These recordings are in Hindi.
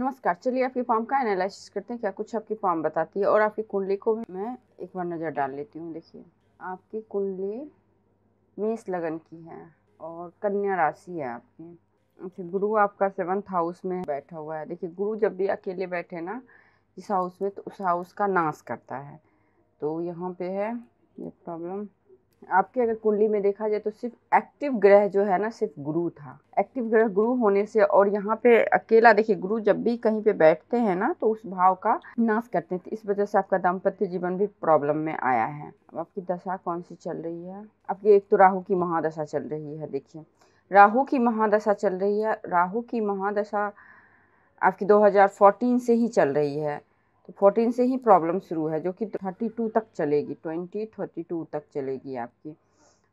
नमस्कार चलिए आपकी फॉर्म का एनालिसिस करते हैं क्या कुछ आपकी फॉर्म बताती है और आपकी कुंडली को भी मैं एक बार नज़र डाल लेती हूँ देखिए आपकी कुंडली मेष लगन की है और कन्या राशि है आपकी अच्छा गुरु आपका सेवन्थ हाउस में बैठा हुआ है देखिए गुरु जब भी अकेले बैठे ना जिस हाउस में तो उस हाउस का नाश करता है तो यहाँ पे है ये प्रॉब्लम आपके अगर कुंडली में देखा जाए तो सिर्फ एक्टिव ग्रह जो है ना सिर्फ गुरु था एक्टिव ग्रह गुरु होने से और यहाँ पे अकेला देखिए गुरु जब भी कहीं पे बैठते हैं ना तो उस भाव का नाश करते हैं तो इस वजह से आपका दाम्पत्य जीवन भी प्रॉब्लम में आया है अब आपकी दशा कौन सी चल रही है आपकी एक तो राहु की महादशा चल रही है देखिए राहु की महादशा चल रही है राहु की महादशा आपकी 2014 से ही चल रही है तो 14 से ही प्रॉब्लम शुरू है जो कि 32 तक चलेगी 20 32 तक चलेगी आपकी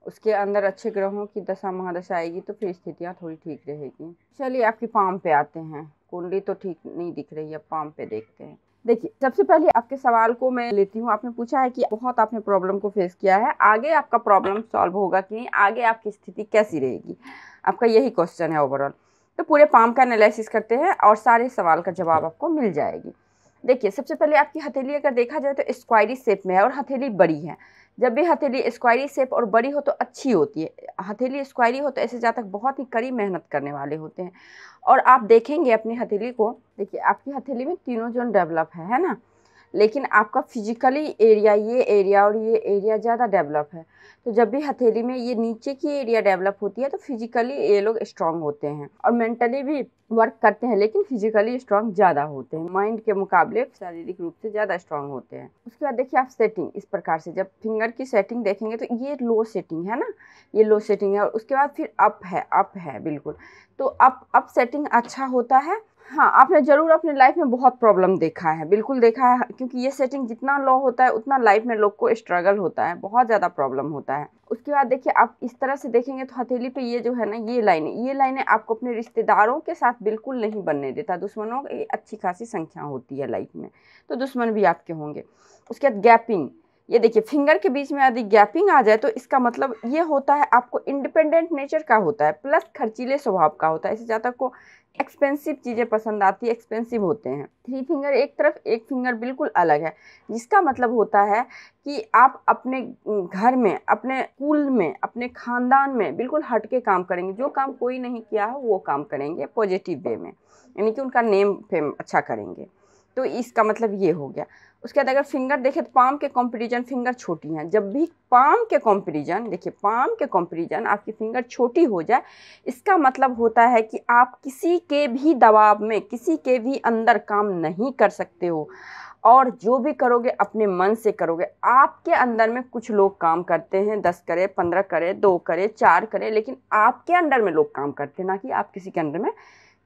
उसके अंदर अच्छे ग्रहों की दशा महादशा आएगी तो फिर स्थितियाँ थोड़ी ठीक रहेगी चलिए आपकी पाम पे आते हैं कुंडली तो ठीक नहीं दिख रही है पाम पे देखते हैं देखिए सबसे पहले आपके सवाल को मैं लेती हूँ आपने पूछा है कि बहुत आपने प्रॉब्लम को फेस किया है आगे आपका प्रॉब्लम सॉल्व होगा कि नहीं आगे आपकी स्थिति कैसी रहेगी आपका यही क्वेश्चन है ओवरऑल तो पूरे पाम का एनालिसिस करते हैं और सारे सवाल का जवाब आपको मिल जाएगी देखिए सबसे पहले आपकी हथेली अगर देखा जाए तो स्क्वायरी शेप में है और हथेली बड़ी है जब भी हथेली स्क्वायरी शेप और बड़ी हो तो अच्छी होती है हथेली स्क्वायरी हो तो ऐसे जातक बहुत ही कड़ी मेहनत करने वाले होते हैं और आप देखेंगे अपनी हथेली को देखिए आपकी हथेली में तीनों जोन डेवलप है है ना लेकिन आपका फिजिकली एरिया ये एरिया और ये एरिया ज़्यादा डेवलप है तो जब भी हथेली में ये नीचे की एरिया डेवलप होती है तो फिजिकली ये लोग स्ट्रांग होते हैं और मेंटली भी वर्क करते हैं लेकिन फिजिकली स्ट्रांग ज़्यादा होते हैं माइंड के मुकाबले शारीरिक रूप से ज़्यादा स्ट्रांग होते हैं उसके बाद देखिए आप सेटिंग इस प्रकार से जब फिंगर की सेटिंग देखेंगे तो ये लो सेटिंग है ना ये लो सेटिंग है और उसके बाद फिर अप है अप है बिल्कुल तो अप अप सेटिंग अच्छा होता है हाँ आपने ज़रूर अपने लाइफ में बहुत प्रॉब्लम देखा है बिल्कुल देखा है क्योंकि ये सेटिंग जितना लो होता है उतना लाइफ में लोग को स्ट्रगल होता है बहुत ज़्यादा प्रॉब्लम होता है उसके बाद देखिए आप इस तरह से देखेंगे तो हथेली पे ये जो है ना ये लाइनें ये लाइनें आपको अपने रिश्तेदारों के साथ बिल्कुल नहीं बनने देता दुश्मनों की अच्छी खासी संख्या होती है लाइफ में तो दुश्मन भी आपके होंगे उसके बाद गैपिंग ये देखिए फिंगर के बीच में यदि गैपिंग आ जाए तो इसका मतलब ये होता है आपको इंडिपेंडेंट नेचर का होता है प्लस खर्चीले स्वभाव का होता है इससे जातक को एक्सपेंसिव चीज़ें पसंद आती है एक्सपेंसिव होते हैं थ्री फिंगर एक तरफ एक फिंगर बिल्कुल अलग है जिसका मतलब होता है कि आप अपने घर में अपने कुल में अपने खानदान में बिल्कुल हट के काम करेंगे जो काम कोई नहीं किया हो वो काम करेंगे पॉजिटिव वे में यानी कि उनका नेम फेम अच्छा करेंगे तो इसका मतलब ये हो गया उसके बाद अगर फिंगर देखें तो पाम के कॉम्पेरिजन फिंगर छोटी हैं जब भी पाम के कॉम्पेरिजन देखिए पाम के कॉम्पेरिजन आपकी फिंगर छोटी हो जाए इसका मतलब होता है कि आप किसी के भी दबाव में किसी के भी अंदर काम नहीं कर सकते हो और जो भी करोगे अपने मन से करोगे आपके अंदर में कुछ लोग काम करते हैं दस करें पंद्रह करें दो करें चार करें लेकिन आपके अंडर में लोग काम करते हैं ना कि आप किसी के अंडर में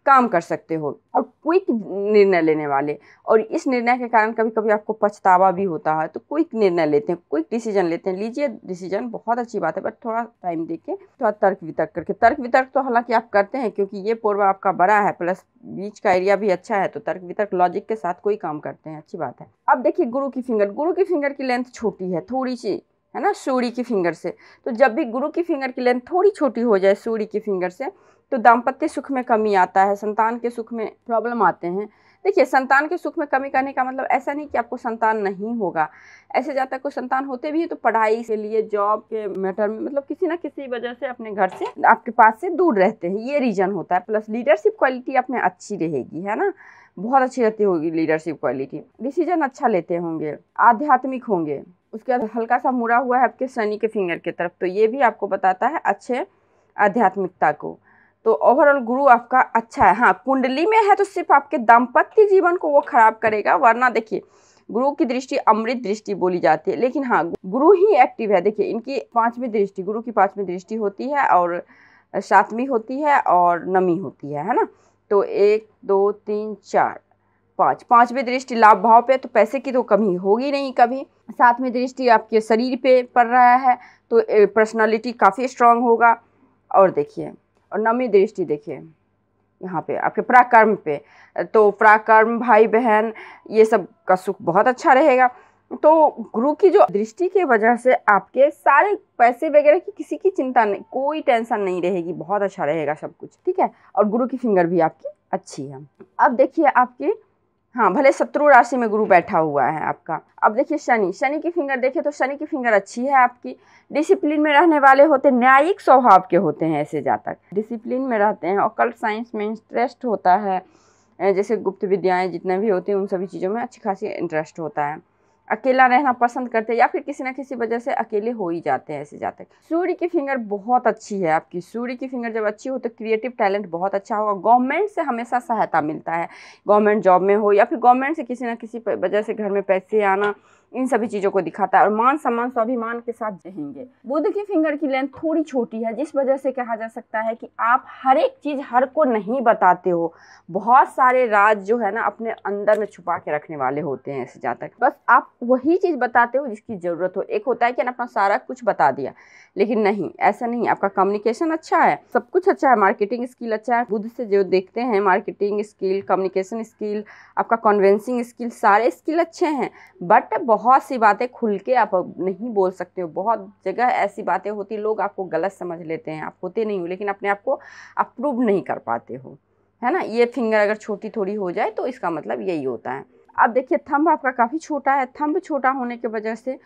काम कर सकते हो और क्विक निर्णय लेने वाले और इस निर्णय के कारण कभी कभी आपको पछतावा भी होता है तो क्विक निर्णय लेते हैं क्विक डिसीजन लेते हैं लीजिए डिसीजन बहुत अच्छी बात है बट थोड़ा टाइम दे के थोड़ा तर्क वितर्क करके तर्क वितर्क तो हालांकि आप करते हैं क्योंकि ये पूर्व आपका बड़ा है प्लस बीच का एरिया भी अच्छा है तो तर्क वितर्क लॉजिक के साथ कोई काम करते हैं अच्छी बात है अब देखिए गुरु की फिंगर गुरु की फिंगर की लेंथ छोटी है थोड़ी सी है ना सूर्य की फिंगर से तो जब भी गुरु की फिंगर की लेंथ थोड़ी छोटी हो जाए सूर्य की फिंगर से तो दाम्पत्य सुख में कमी आता है संतान के सुख में प्रॉब्लम आते हैं देखिए संतान के सुख में कमी करने का मतलब ऐसा नहीं कि आपको संतान नहीं होगा ऐसे जाता कोई संतान होते भी है तो पढ़ाई के लिए जॉब के मैटर में मतलब किसी ना किसी वजह से अपने घर से आपके पास से दूर रहते हैं ये रीज़न होता है प्लस लीडरशिप क्वालिटी आप में अच्छी रहेगी है ना बहुत अच्छी रहती होगी लीडरशिप क्वालिटी डिसीजन अच्छा लेते होंगे आध्यात्मिक होंगे उसके बाद हल्का सा मुड़ा हुआ है आपके शनि के फिंगर की तरफ तो ये भी आपको बताता है अच्छे आध्यात्मिकता को तो ओवरऑल गुरु आपका अच्छा है हाँ कुंडली में है तो सिर्फ आपके दाम्पत्य जीवन को वो खराब करेगा वरना देखिए गुरु की दृष्टि अमृत दृष्टि बोली जाती है लेकिन हाँ गुरु ही एक्टिव है देखिए इनकी पांचवी दृष्टि गुरु की पांचवी दृष्टि होती है और सातवीं होती है और नमी होती है है ना तो एक दो तीन चार पाँच पाँचवीं दृष्टि लाभ भाव पे तो पैसे की तो कमी होगी नहीं कभी सातवीं दृष्टि आपके शरीर पे पड़ रहा है तो पर्सनालिटी काफ़ी स्ट्रांग होगा और देखिए और नमी दृष्टि देखिए यहाँ पे आपके प्राकर्म पे तो प्राकर्म भाई बहन ये सब का सुख बहुत अच्छा रहेगा तो गुरु की जो दृष्टि के वजह से आपके सारे पैसे वगैरह की किसी की चिंता नहीं कोई टेंशन नहीं रहेगी बहुत अच्छा रहेगा सब कुछ ठीक है और गुरु की फिंगर भी आपकी अच्छी है अब देखिए आपकी हाँ भले शत्रु राशि में गुरु बैठा हुआ है आपका अब देखिए शनि शनि की फिंगर देखिए तो शनि की फिंगर अच्छी है आपकी डिसिप्लिन में रहने वाले होते न्यायिक स्वभाव के होते हैं ऐसे जातक डिसिप्लिन में रहते हैं और कल साइंस में इंटरेस्ट होता है जैसे गुप्त विद्याएं जितने भी होती हैं उन सभी चीज़ों में अच्छी खासी इंटरेस्ट होता है अकेला रहना पसंद करते हैं या फिर किसी ना किसी वजह से अकेले हो ही जाते हैं ऐसे जाते सूर्य की फिंगर बहुत अच्छी है आपकी सूर्य की फिंगर जब अच्छी हो तो क्रिएटिव टैलेंट बहुत अच्छा होगा गवर्नमेंट से हमेशा सहायता मिलता है गवर्नमेंट जॉब में हो या फिर गवर्नमेंट से किसी ना किसी वजह से घर में पैसे आना इन सभी चीज़ों को दिखाता है और मान सम्मान स्वाभिमान के साथ रहेंगे बुद्ध की फिंगर की लेंथ थोड़ी छोटी है जिस वजह से कहा जा सकता है कि आप हर एक चीज़ हर को नहीं बताते हो बहुत सारे राज जो है ना अपने अंदर में छुपा के रखने वाले होते हैं ऐसे जातक बस आप वही चीज़ बताते हो जिसकी ज़रूरत हो एक होता है कि अपना सारा कुछ बता दिया लेकिन नहीं ऐसा नहीं आपका कम्युनिकेशन अच्छा है सब कुछ अच्छा है मार्केटिंग स्किल अच्छा है बुद्ध से जो देखते हैं मार्केटिंग स्किल कम्युनिकेशन स्किल आपका कॉन्वेंसिंग स्किल सारे स्किल अच्छे हैं बट बहुत बहुत सी बातें खुल के आप नहीं बोल सकते हो बहुत जगह ऐसी बातें होती लोग आपको गलत समझ लेते हैं आप होते नहीं हो लेकिन अपने आप को अप्रूव नहीं कर पाते हो है ना ये फिंगर अगर छोटी थोड़ी हो जाए तो इसका मतलब यही होता है अब देखिए थंब आपका काफ़ी छोटा है थंब छोटा होने की वजह से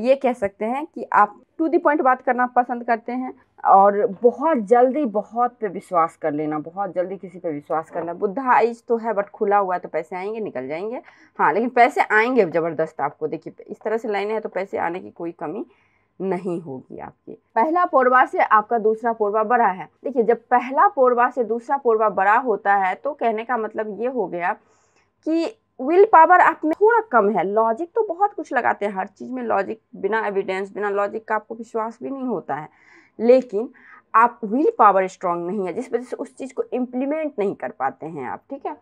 ये कह सकते हैं कि आप टू दी पॉइंट बात करना पसंद करते हैं और बहुत जल्दी बहुत पे विश्वास कर लेना बहुत जल्दी किसी पे विश्वास करना हाँ। बुद्धा आइज तो है बट खुला हुआ है तो पैसे आएंगे निकल जाएंगे हाँ लेकिन पैसे आएंगे ज़बरदस्त आपको देखिए इस तरह से लाइने हैं तो पैसे आने की कोई कमी नहीं होगी आपकी पहला पोरवा से आपका दूसरा पोरवा बड़ा है देखिए जब पहला पोरवा से दूसरा पोरवा बड़ा होता है तो कहने का मतलब ये हो गया कि विल पावर आप में थोड़ा कम है लॉजिक तो बहुत कुछ लगाते हैं हर चीज़ में लॉजिक बिना एविडेंस बिना लॉजिक का आपको विश्वास भी नहीं होता है लेकिन आप विल पावर स्ट्रांग नहीं है जिस वजह से उस चीज़ को इम्प्लीमेंट नहीं कर पाते हैं आप ठीक है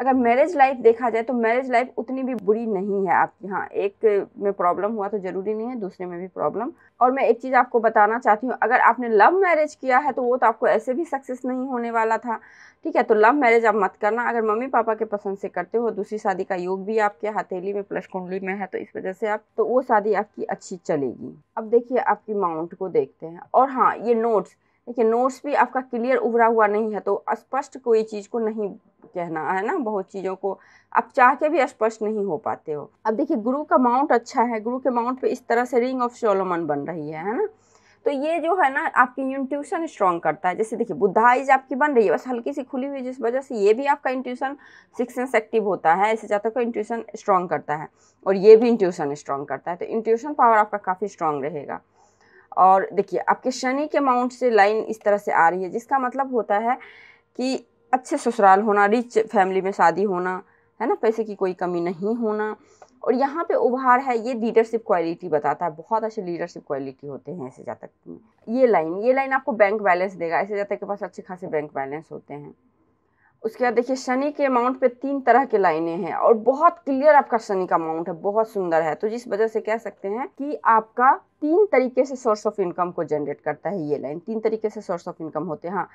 अगर मैरिज लाइफ देखा जाए तो मैरिज लाइफ उतनी भी बुरी नहीं है आपकी हाँ एक में प्रॉब्लम हुआ तो ज़रूरी नहीं है दूसरे में भी प्रॉब्लम और मैं एक चीज़ आपको बताना चाहती हूँ अगर आपने लव मैरिज किया है तो वो तो आपको ऐसे भी सक्सेस नहीं होने वाला था ठीक है तो लव मैरिज आप मत करना अगर मम्मी पापा के पसंद से करते हो दूसरी शादी का योग भी आपके हथेली में प्लस कुंडली में है तो इस वजह से आप तो वो शादी आपकी अच्छी चलेगी अब देखिए आपकी माउंट को देखते हैं और हाँ ये नोट्स देखिए नोट्स भी आपका क्लियर उभरा हुआ नहीं है तो स्पष्ट कोई चीज़ को नहीं कहना है ना बहुत चीज़ों को आप चाह के भी स्पष्ट नहीं हो पाते हो अब देखिए गुरु का माउंट अच्छा है गुरु के माउंट पे इस तरह से रिंग ऑफ सोलोमन बन रही है है ना तो ये जो है ना आपकी इंट्यूशन स्ट्रॉन्ग करता है जैसे देखिए बुद्धाइज आपकी बन रही है बस हल्की सी खुली हुई जिस वजह से ये भी आपका इंट्यूशन सिक्स एक्टिव होता है ऐसे जातक का इंट्यूशन स्ट्रॉन्ग करता है और ये भी इंट्यूशन स्ट्रॉन्ग करता है तो इंट्यूशन पावर आपका काफ़ी स्ट्रॉन्ग रहेगा और देखिए आपके शनि के अमाउंट से लाइन इस तरह से आ रही है जिसका मतलब होता है कि अच्छे ससुराल होना रिच फैमिली में शादी होना है ना पैसे की कोई कमी नहीं होना और यहाँ पे उभार है ये लीडरशिप क्वालिटी बताता है बहुत अच्छे लीडरशिप क्वालिटी होते हैं ऐसे जातक में ये लाइन ये लाइन आपको बैंक बैलेंस देगा ऐसे जातक के पास अच्छे खासे बैंक बैलेंस होते हैं उसके बाद देखिए शनि के अमाउंट पे तीन तरह के लाइनें हैं और बहुत क्लियर आपका शनि का अमाउंट है बहुत सुंदर है तो जिस वजह से कह सकते हैं कि आपका तीन तरीके से सोर्स ऑफ इनकम को जनरेट करता है ये लाइन तीन तरीके से सोर्स ऑफ इनकम होते हैं हाँ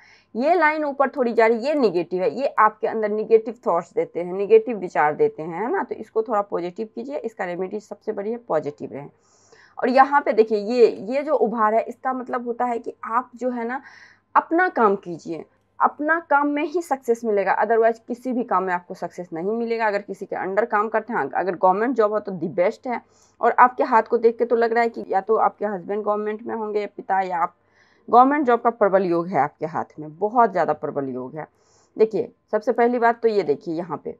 ये लाइन ऊपर थोड़ी जा रही है ये निगेटिव है ये आपके अंदर निगेटिव थाट्स देते हैं निगेटिव विचार देते हैं है ना तो इसको थोड़ा पॉजिटिव कीजिए इसका रेमेडी सबसे बड़ी है पॉजिटिव रहें और यहाँ पे देखिए ये ये जो उभार है इसका मतलब होता है कि आप जो है ना अपना काम कीजिए अपना काम में ही सक्सेस मिलेगा अदरवाइज किसी भी काम में आपको सक्सेस नहीं मिलेगा अगर किसी के अंडर काम करते हैं अगर गवर्नमेंट जॉब हो तो दी बेस्ट है और आपके हाथ को देख के तो लग रहा है कि या तो आपके हस्बैंड गवर्नमेंट में होंगे या पिता या आप गवर्नमेंट जॉब का प्रबल योग है आपके हाथ में बहुत ज़्यादा प्रबल योग है देखिए सबसे पहली बात तो ये देखिए यहाँ पर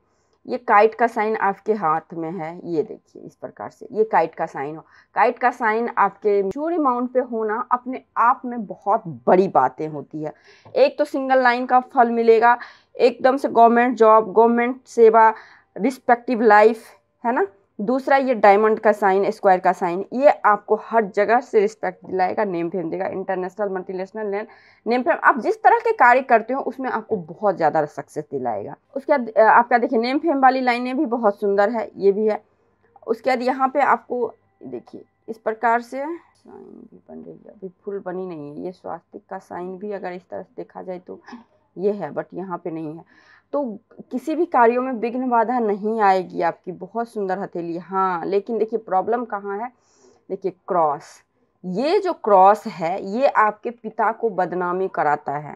ये काइट का साइन आपके हाथ में है ये देखिए इस प्रकार से ये काइट का साइन हो काइट का साइन आपके मशहूर माउंट पे होना अपने आप में बहुत बड़ी बातें होती है एक तो सिंगल लाइन का फल मिलेगा एकदम से गवर्नमेंट जॉब गवर्नमेंट सेवा रिस्पेक्टिव लाइफ है ना दूसरा ये डायमंड का साइन स्क्वायर का साइन ये आपको हर जगह से रिस्पेक्ट दिलाएगा नेम फेम देगा international multinational name name fame आप जिस तरह के कार्य करते हो उसमें आपको बहुत ज़्यादा सक्सेस दिलाएगा उसके बाद आपका देखिए नेम फेम वाली लाइनें भी बहुत सुंदर है ये भी है उसके बाद यहाँ पर आपको देखिए इस प्रकार से साइन भी बन रही है अभी फुल बनी नहीं है ये स्वास्तिक का साइन भी अगर इस तरह से देखा जाए तो ये है बट यहाँ पे नहीं है तो किसी भी कार्यों में विघ्न बाधा नहीं आएगी आपकी बहुत सुंदर हथेली हाँ लेकिन देखिए प्रॉब्लम कहाँ है देखिए क्रॉस ये जो क्रॉस है ये आपके पिता को बदनामी कराता है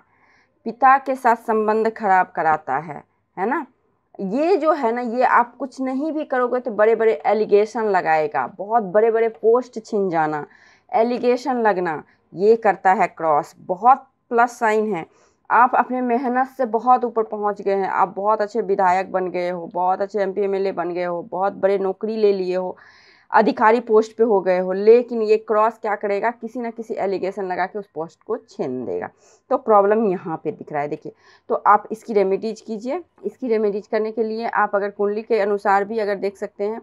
पिता के साथ संबंध खराब कराता है है ना ये जो है ना ये आप कुछ नहीं भी करोगे तो बड़े बड़े एलिगेशन लगाएगा बहुत बड़े बड़े पोस्ट छिन जाना एलिगेशन लगना ये करता है क्रॉस बहुत प्लस साइन है आप अपने मेहनत से बहुत ऊपर पहुंच गए हैं आप बहुत अच्छे विधायक बन गए हो बहुत अच्छे एम पी बन गए हो बहुत बड़े नौकरी ले लिए हो अधिकारी पोस्ट पे हो गए हो लेकिन ये क्रॉस क्या करेगा किसी ना किसी एलिगेशन लगा के उस पोस्ट को छीन देगा तो प्रॉब्लम यहाँ पे दिख रहा है देखिए तो आप इसकी रेमेडीज कीजिए इसकी रेमेडीज करने के लिए आप अगर कुंडली के अनुसार भी अगर देख सकते हैं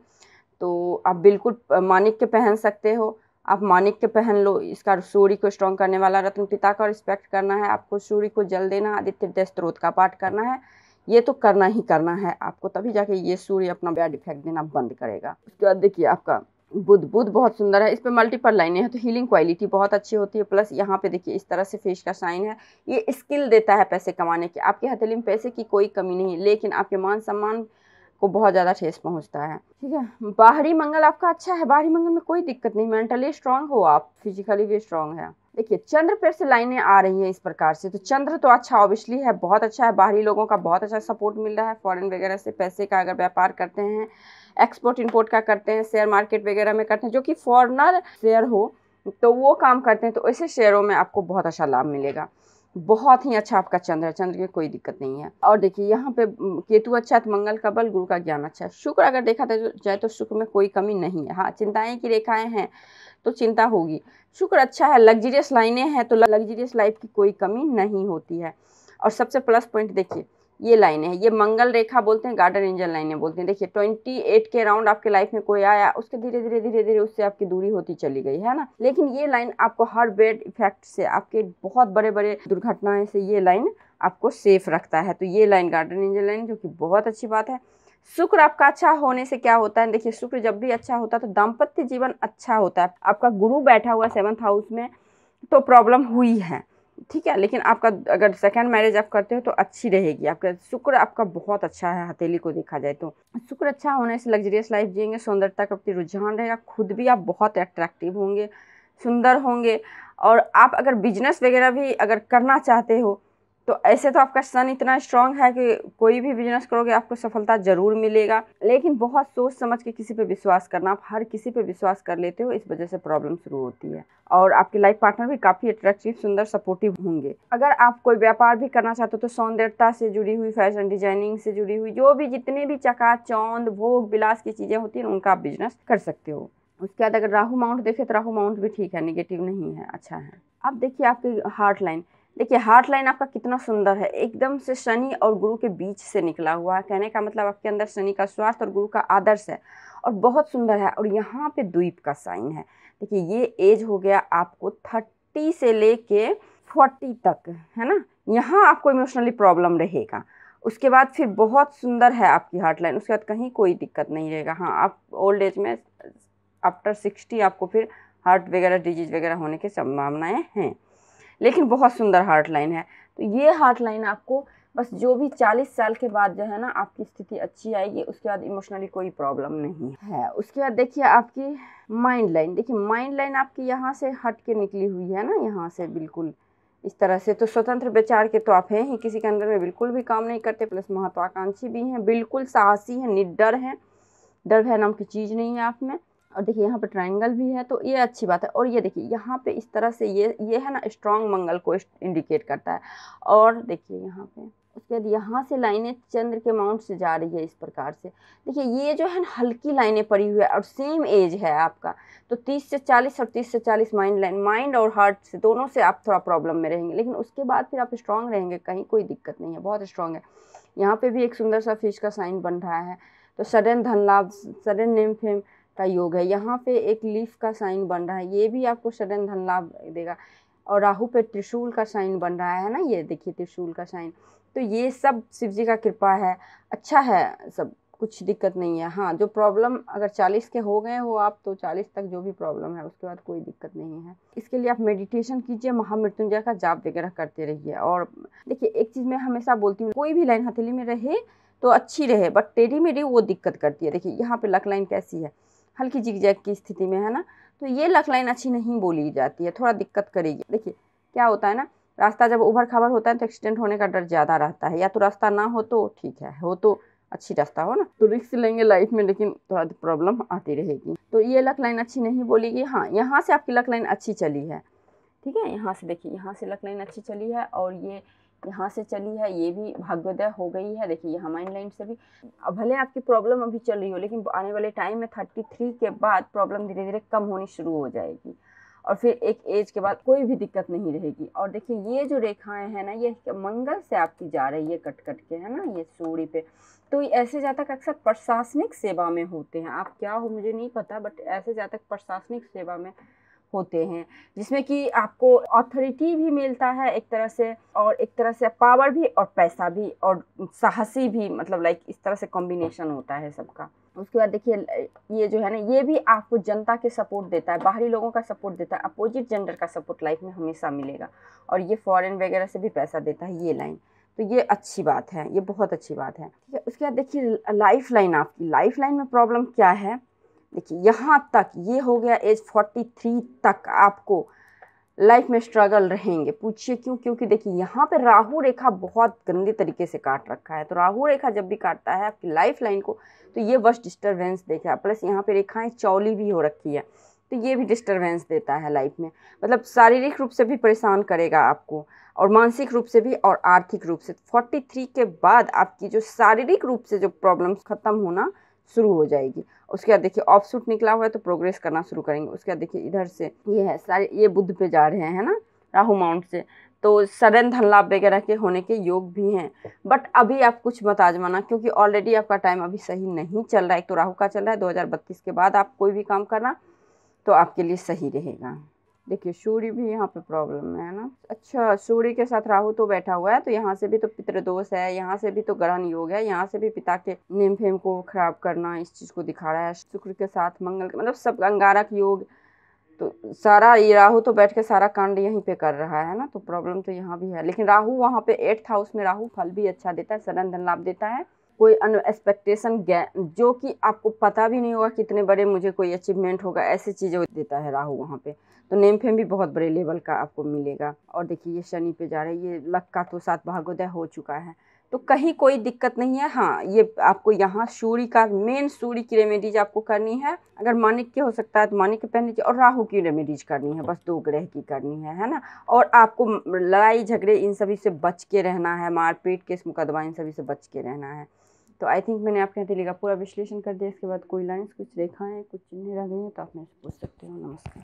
तो आप बिल्कुल मानिक के पहन सकते हो आप मानिक के पहन लो इसका सूर्य को स्ट्रॉन्ग करने वाला रत्न पिता का रिस्पेक्ट करना है आपको सूर्य को जल देना आदित्य हृदय स्त्रोत का पाठ करना है ये तो करना ही करना है आपको तभी जाके ये सूर्य अपना बैड इफेक्ट देना बंद करेगा उसके बाद देखिए आपका बुध बुध बहुत सुंदर है इस पर मल्टीपल लाइनें हैं तो हीलिंग क्वालिटी बहुत अच्छी होती है प्लस यहाँ पे देखिए इस तरह से फेस का साइन है ये स्किल देता है पैसे कमाने की आपके हथेली में पैसे की कोई कमी नहीं लेकिन आपके मान सम्मान को बहुत ज़्यादा ठेस पहुँचता है ठीक है बाहरी मंगल आपका अच्छा है बाहरी मंगल में कोई दिक्कत नहीं मेंटली स्ट्रांग हो आप फिजिकली भी स्ट्रांग है देखिए चंद्र पे से लाइनें आ रही हैं इस प्रकार से तो चंद्र तो अच्छा ऑब्वियसली है बहुत अच्छा है बाहरी लोगों का बहुत अच्छा सपोर्ट मिल रहा है फॉरेन वगैरह से पैसे का अगर व्यापार करते हैं एक्सपोर्ट इंपोर्ट का करते हैं शेयर मार्केट वगैरह में करते हैं जो कि फॉरनर शेयर हो तो वो काम करते हैं तो ऐसे शेयरों में आपको बहुत अच्छा लाभ मिलेगा बहुत ही अच्छा आपका चंद्र है चंद्र की कोई दिक्कत नहीं है और देखिए यहाँ पे केतु अच्छा है तो मंगल का बल गुरु का ज्ञान अच्छा है शुक्र अगर देखा जाए तो शुक्र में कोई कमी नहीं है हाँ चिंताएं की रेखाएं हैं तो चिंता होगी शुक्र अच्छा है लग्जरियस लाइनें हैं तो लग्जरियस लाइफ की कोई कमी नहीं होती है और सबसे प्लस पॉइंट देखिए ये लाइनें हैं ये मंगल रेखा बोलते हैं गार्डन एंजल लाइनें बोलते हैं देखिए ट्वेंटी एट के राउंड आपके लाइफ में कोई आया उसके धीरे धीरे धीरे धीरे उससे आपकी दूरी होती चली गई है ना लेकिन ये लाइन आपको हर बेड इफेक्ट से आपके बहुत बड़े बड़े दुर्घटनाएं से ये लाइन आपको सेफ रखता है तो ये लाइन गार्डन एंजल लाइन जो कि बहुत अच्छी बात है शुक्र आपका अच्छा होने से क्या होता है देखिए शुक्र जब भी अच्छा होता है तो दाम्पत्य जीवन अच्छा होता है आपका गुरु बैठा हुआ सेवन्थ हाउस में तो प्रॉब्लम हुई है ठीक है लेकिन आपका अगर सेकंड मैरिज आप करते हो तो अच्छी रहेगी आपका शुक्र आपका बहुत अच्छा है हथेली को देखा जाए तो शुक्र अच्छा होने से लग्जरियस लाइफ जियेंगे सुंदरता का प्रति रुझान रहेगा खुद भी आप बहुत अट्रैक्टिव होंगे सुंदर होंगे और आप अगर बिजनेस वगैरह भी अगर करना चाहते हो तो ऐसे तो आपका सन इतना स्ट्रांग है कि कोई भी बिजनेस करोगे आपको सफलता ज़रूर मिलेगा लेकिन बहुत सोच समझ के किसी पे विश्वास करना आप हर किसी पे विश्वास कर लेते हो इस वजह से प्रॉब्लम शुरू होती है और आपके लाइफ पार्टनर भी काफ़ी अट्रैक्टिव सुंदर सपोर्टिव होंगे अगर आप कोई व्यापार भी करना चाहते हो तो सौंदर्यता से जुड़ी हुई फैशन डिजाइनिंग से जुड़ी हुई जो भी जितने भी चका चौंद भोग बिलास की चीज़ें होती हैं उनका आप बिजनेस कर सकते हो उसके बाद अगर राहु माउंट देखे तो राहु माउंट भी ठीक है निगेटिव नहीं है अच्छा है अब देखिए आपकी हार्ट लाइन देखिए हार्ट लाइन आपका कितना सुंदर है एकदम से शनि और गुरु के बीच से निकला हुआ है कहने का मतलब आपके अंदर शनि का स्वार्थ और गुरु का आदर्श है और बहुत सुंदर है और यहाँ पे द्वीप का साइन है देखिए ये एज हो गया आपको थर्टी से ले कर फोर्टी तक है ना यहाँ आपको इमोशनली प्रॉब्लम रहेगा उसके बाद फिर बहुत सुंदर है आपकी हार्ट लाइन उसके बाद कहीं कोई दिक्कत नहीं रहेगा हाँ आप ओल्ड एज में आफ्टर सिक्सटी आपको फिर हार्ट वगैरह डिजीज वगैरह होने की संभावनाएँ हैं लेकिन बहुत सुंदर हार्ट लाइन है तो ये हार्ट लाइन आपको बस जो भी चालीस साल के बाद जो है ना आपकी स्थिति अच्छी आएगी उसके बाद इमोशनली कोई प्रॉब्लम नहीं है उसके बाद देखिए आपकी माइंड लाइन देखिए माइंड लाइन आपकी यहाँ से हट के निकली हुई है ना यहाँ से बिल्कुल इस तरह से तो स्वतंत्र विचार के तो आप हैं ही किसी के अंदर में बिल्कुल भी काम नहीं करते प्लस महत्वाकांक्षी भी हैं बिल्कुल साहसी हैं निडर हैं डर भय नाम की चीज़ नहीं है आप में और देखिए यहाँ पे ट्रायंगल भी है तो ये अच्छी बात है और ये देखिए यहाँ पे इस तरह से ये ये है ना स्ट्रांग मंगल को इंडिकेट करता है और देखिए यहाँ पे उसके बाद यहाँ से लाइनें चंद्र के माउंट से जा रही है इस प्रकार से देखिए ये जो है ना हल्की लाइनें पड़ी हुई है और सेम एज है आपका तो 30 से 40 और 30 से 40 माइंड लाइन माइंड और हार्ट से दोनों से आप थोड़ा प्रॉब्लम में रहेंगे लेकिन उसके बाद फिर आप स्ट्रांग रहेंगे कहीं कोई दिक्कत नहीं है बहुत स्ट्रांग है यहाँ पर भी एक सुंदर सा फिश का साइन बन रहा है तो सडन धन लाभ सडन नेम फेम का योग है यहाँ पे एक लीफ का साइन बन रहा है ये भी आपको सडन धन लाभ देगा और राहु पे त्रिशूल का साइन बन रहा है ना ये देखिए त्रिशूल का साइन तो ये सब शिव जी का कृपा है अच्छा है सब कुछ दिक्कत नहीं है हाँ जो प्रॉब्लम अगर 40 के हो गए हो आप तो 40 तक जो भी प्रॉब्लम है उसके बाद कोई दिक्कत नहीं है इसके लिए आप मेडिटेशन कीजिए महामृत्युंजय का जाप वगैरह करते रहिए और देखिए एक चीज़ मैं हमेशा बोलती हूँ कोई भी लाइन हथेली में रहे तो अच्छी रहे बट टेढ़ी मेढ़ी वो दिक्कत करती है देखिए यहाँ पर लक लाइन कैसी है हल्की जिगजैग की स्थिति में है ना तो ये लक लाइन अच्छी नहीं बोली जाती है थोड़ा दिक्कत करेगी देखिए क्या होता है ना रास्ता जब उभर खबर होता है तो एक्सीडेंट होने का डर ज़्यादा रहता है या तो रास्ता ना हो तो ठीक है हो तो अच्छी रास्ता हो ना तो रिक्स लेंगे लाइफ में लेकिन थोड़ा प्रॉब्लम आती रहेगी तो ये लक लाइन अच्छी नहीं बोलेगी हाँ यहाँ से आपकी लक लाइन अच्छी चली है ठीक है यहाँ से देखिए यहाँ से लक लाइन अच्छी चली है और ये यहाँ से चली है ये भी भाग्योदय हो गई है देखिए यहाँ माइंड लाइन से भी भले आपकी प्रॉब्लम अभी चल रही हो लेकिन आने वाले टाइम में थर्टी थ्री के बाद प्रॉब्लम धीरे धीरे कम होनी शुरू हो जाएगी और फिर एक एज के बाद कोई भी दिक्कत नहीं रहेगी और देखिए ये जो रेखाएं हैं ना ये मंगल से आपकी जा रही है कट कट के है ना ये सूर्य पे तो ऐसे जातक अक्सर प्रशासनिक सेवा में होते हैं आप क्या हो मुझे नहीं पता बट ऐसे जातक प्रशासनिक सेवा में होते हैं जिसमें कि आपको ऑथोरिटी भी मिलता है एक तरह से और एक तरह से पावर भी और पैसा भी और साहसी भी मतलब लाइक इस तरह से कॉम्बिनेशन होता है सबका उसके बाद देखिए ये जो है ना ये भी आपको जनता के सपोर्ट देता है बाहरी लोगों का सपोर्ट देता है अपोजिट जेंडर का सपोर्ट लाइफ में हमेशा मिलेगा और ये फॉरेन वगैरह से भी पैसा देता है ये लाइन तो ये अच्छी बात है ये बहुत अच्छी बात है ठीक है उसके बाद देखिए लाइफ लाइन आपकी लाइफ लाइन में प्रॉब्लम क्या है देखिए यहाँ तक ये हो गया एज 43 तक आपको लाइफ में स्ट्रगल रहेंगे पूछिए क्यों क्योंकि देखिए यहाँ पे राहु रेखा बहुत गंदे तरीके से काट रखा है तो राहु रेखा जब भी काटता है आपकी लाइफ लाइन को तो ये बस डिस्टर्बेंस देख रहा है प्लस यहाँ पे रेखाएं चौली भी हो रखी है तो ये भी डिस्टर्बेंस देता है लाइफ में मतलब शारीरिक रूप से भी परेशान करेगा आपको और मानसिक रूप से भी और आर्थिक रूप से थ्री के बाद आपकी जो शारीरिक रूप से जो प्रॉब्लम्स ख़त्म होना शुरू हो जाएगी उसके बाद देखिए ऑफ सूट निकला हुआ है तो प्रोग्रेस करना शुरू करेंगे उसके बाद देखिए इधर से ये है सारे ये बुद्ध पे जा रहे हैं है ना राहु माउंट से तो सडन धन लाभ वगैरह के होने के योग भी हैं बट अभी आप कुछ मत आजमाना क्योंकि ऑलरेडी आपका टाइम अभी सही नहीं चल रहा है एक तो राहु का चल रहा है 2032 के बाद आप कोई भी काम करना तो आपके लिए सही रहेगा देखिए सूर्य भी यहाँ पे प्रॉब्लम है ना अच्छा सूर्य के साथ राहु तो बैठा हुआ है तो यहाँ से भी तो पितृदोष है यहाँ से भी तो ग्रहण योग है यहाँ से भी पिता के नेम फेम को खराब करना इस चीज़ को दिखा रहा है शुक्र के साथ मंगल मतलब सब अंगारक योग तो सारा ये राहु तो बैठ के सारा कांड यहीं पे कर रहा है ना तो प्रॉब्लम तो यहाँ भी है लेकिन राहु वहाँ पे एट्थ हाउस में राहु फल भी अच्छा देता है सदन धन लाभ देता है कोई एक्सपेक्टेशन जो कि आपको पता भी नहीं होगा कितने बड़े मुझे कोई अचीवमेंट होगा ऐसी चीज़ें देता है राहु वहाँ पे तो नेम फेम भी बहुत बड़े लेवल का आपको मिलेगा और देखिए ये शनि पे जा रहा है ये लक का तो सात भागोदय हो चुका है तो कहीं कोई दिक्कत नहीं है हाँ ये आपको यहाँ सूर्य का मेन सूर्य की रेमेडीज आपको करनी है अगर मानिक के हो सकता है तो मानिक की पहन लीजिए और राहु की रेमेडीज करनी है बस दो ग्रह की करनी है है ना और आपको लड़ाई झगड़े इन सभी से बच के रहना है मारपीट केस मुकदमा इन सभी से बच के रहना है तो आई थिंक मैंने आपके हथेली का पूरा विश्लेषण कर दिया इसके बाद कोई लाइन्स कुछ है कुछ चिन्ह रह गई हैं तो आप मेरे से पूछ सकते हो नमस्कार